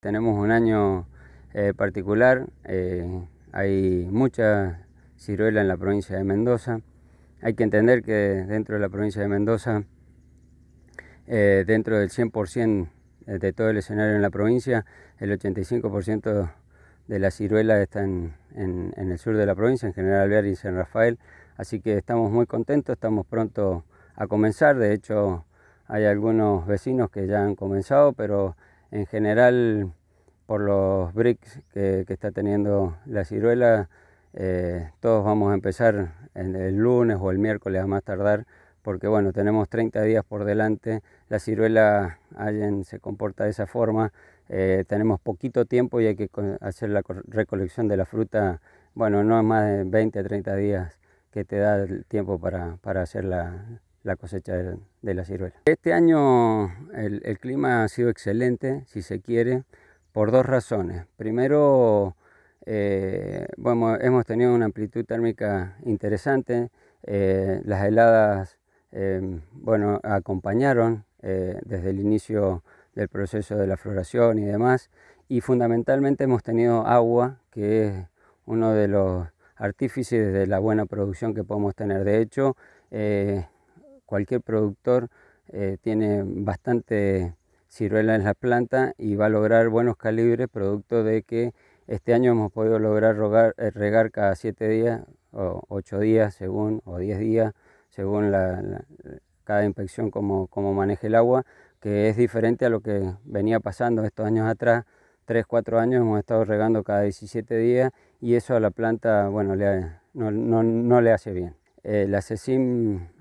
Tenemos un año eh, particular, eh, hay mucha ciruela en la provincia de Mendoza. Hay que entender que dentro de la provincia de Mendoza, eh, dentro del 100% de todo el escenario en la provincia, el 85% de la ciruela está en, en, el sur de la provincia, en General Alvear y San Rafael. Así que estamos muy contentos, estamos pronto a comenzar. De hecho, hay algunos vecinos que ya han comenzado, pero en general por los bricks que, está teniendo la ciruela, eh, todos vamos a empezar el lunes o el miércoles a más tardar, porque bueno, tenemos 30 días por delante, la ciruela se comporta de esa forma, eh, tenemos poquito tiempo y hay que hacer la recolección de la fruta, bueno, no es más de 20 a 30 días que te da el tiempo para, para hacer la, la cosecha de, la ciruela. Este año el, clima ha sido excelente, si se quiere, por dos razones. Primero, eh, bueno, hemos tenido una amplitud térmica interesante, eh, las heladas eh, bueno, acompañaron desde el inicio del proceso de la floración y demás, y fundamentalmente hemos tenido agua, que es uno de los artífices de la buena producción que podemos tener. De hecho, cualquier productor eh, tiene bastante ciruela en la planta y va a lograr buenos calibres producto de que este año hemos podido lograr eh, regar cada siete días o ocho días según o 10 días según cada inspección como, como maneje el agua, que es diferente a lo que venía pasando estos años atrás, 3, 4 años hemos estado regando cada 17 días y eso a la planta bueno, no, le hace bien. el eh, la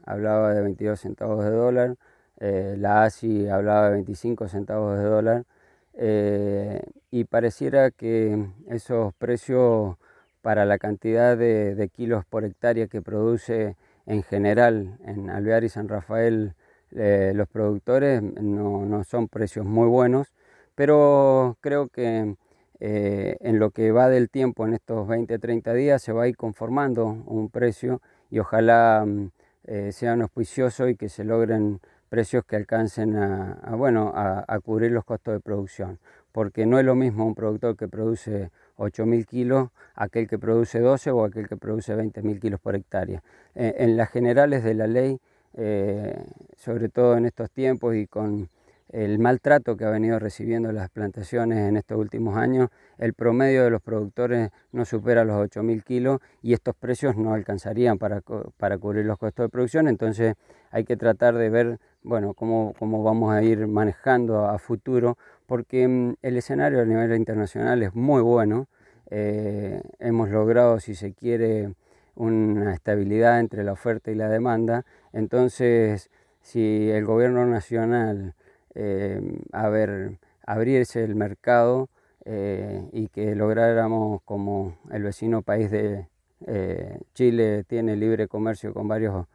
hablaba de 22 centavos de dólar, eh, la ASI hablaba de 25 centavos de dólar, eh, y pareciera que esos precios para la cantidad de, kilos por hectárea que produce en general en Alvear y San Rafael eh, los productores no, no, son precios muy buenos, pero creo que en lo que va del tiempo, en estos 20-30 días, se va a ir conformando un precio y ojalá mm, eh, sean auspiciosos y que se logren precios que alcancen a, bueno, a, cubrir los costos de producción. Porque no es lo mismo un productor que produce 8.000 kilos, aquel que produce 12 o aquel que produce 20.000 kilos por hectárea. Eh, en las generales de la ley, eh, sobre todo en estos tiempos y con el maltrato que ha venido recibiendo las plantaciones en estos últimos años, el promedio de los productores no supera los 8.000 kilos y estos precios no alcanzarían para, cubrir los costos de producción, entonces hay que tratar de ver bueno, cómo, vamos a ir manejando a, futuro, porque mm, el escenario a nivel internacional es muy bueno, eh, hemos logrado, si se quiere, una estabilidad entre la oferta y la demanda, entonces si el gobierno nacional Em, a ver, abrirse el mercado eh, y que lográramos como el vecino país de eh, Chile tiene libre comercio con varios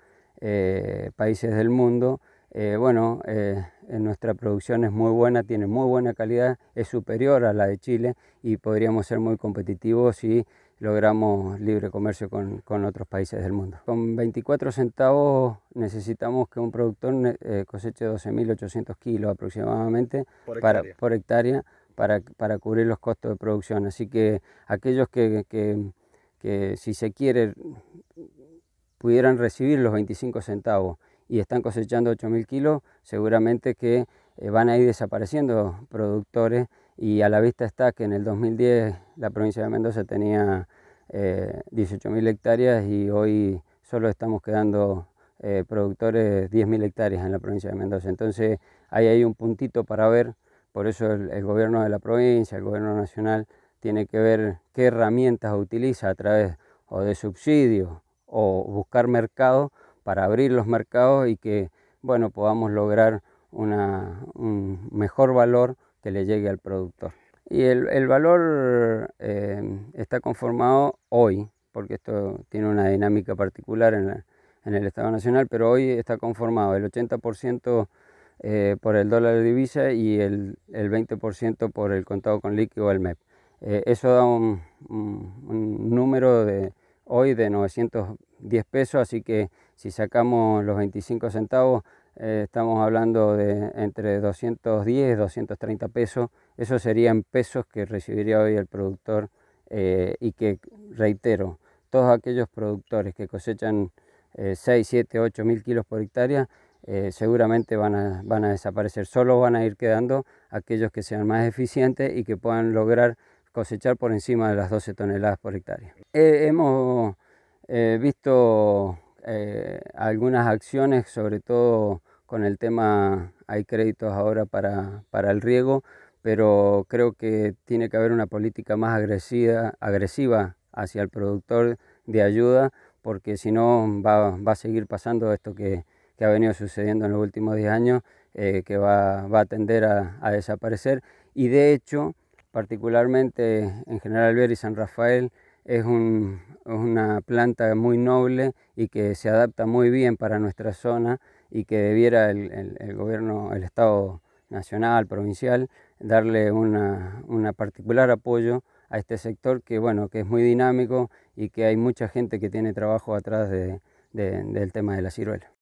eh, países del mundo. bueno, nuestra producción es muy buena, tiene muy buena calidad, es superior a la de Chile y podríamos ser muy competitivos si logramos libre comercio con, otros países del mundo. Con 24 centavos necesitamos que un productor eh, coseche 12.800 kilos aproximadamente por hectárea, para, cubrir los costos de producción. Así que aquellos que, que si se quiere pudieran recibir los 25 centavos y están cosechando 8.000 kilos, seguramente que eh, van a ir desapareciendo productores y a la vista está que en el 2010 la provincia de Mendoza tenía 18.000 eh, hectáreas y hoy solo estamos quedando eh, productores 10.000 hectáreas en la provincia de Mendoza. Entonces ahí hay un puntito para ver, por eso el, gobierno de la provincia, el gobierno nacional, tiene que ver qué herramientas utiliza a través o de subsidios o buscar mercados para abrir los mercados y que bueno podamos lograr un mejor valor que le llegue al productor. Y el, el valor eh, está conformado hoy, porque esto tiene una dinámica particular en, en el Estado Nacional, pero hoy está conformado el 80% eh, por el dólar de divisa y el, 20% por el contado con líquido, el MEP. Eh, eso da un, un, número de hoy de 910 pesos, así que si sacamos los 25 centavos eh, estamos hablando de entre 210 230 pesos. esos serían pesos que recibiría hoy el productor eh, y que, reitero, todos aquellos productores que cosechan 6, 7, 8 mil kilos por hectárea, eh, seguramente van a, van a desaparecer. Solo van a ir quedando aquellos que sean más eficientes y que puedan lograr cosechar por encima de las 12 toneladas por hectárea. hemos visto eh, algunas acciones, sobre todo con el tema, hay créditos ahora para, para el riego, pero creo que tiene que haber una política más agresiva, agresiva hacia el productor de ayuda, porque si no va, a seguir pasando esto que, que, ha venido sucediendo en los últimos 10 años, eh, que va, a tender a, desaparecer. Y de hecho, particularmente en General Alvear y San Rafael, es, una planta muy noble y que se adapta muy bien para nuestra zona y que debiera el, gobierno, el Estado nacional, provincial, darle una, particular apoyo a este sector que, bueno, que es muy dinámico y que hay mucha gente que tiene trabajo atrás del tema de la ciruela.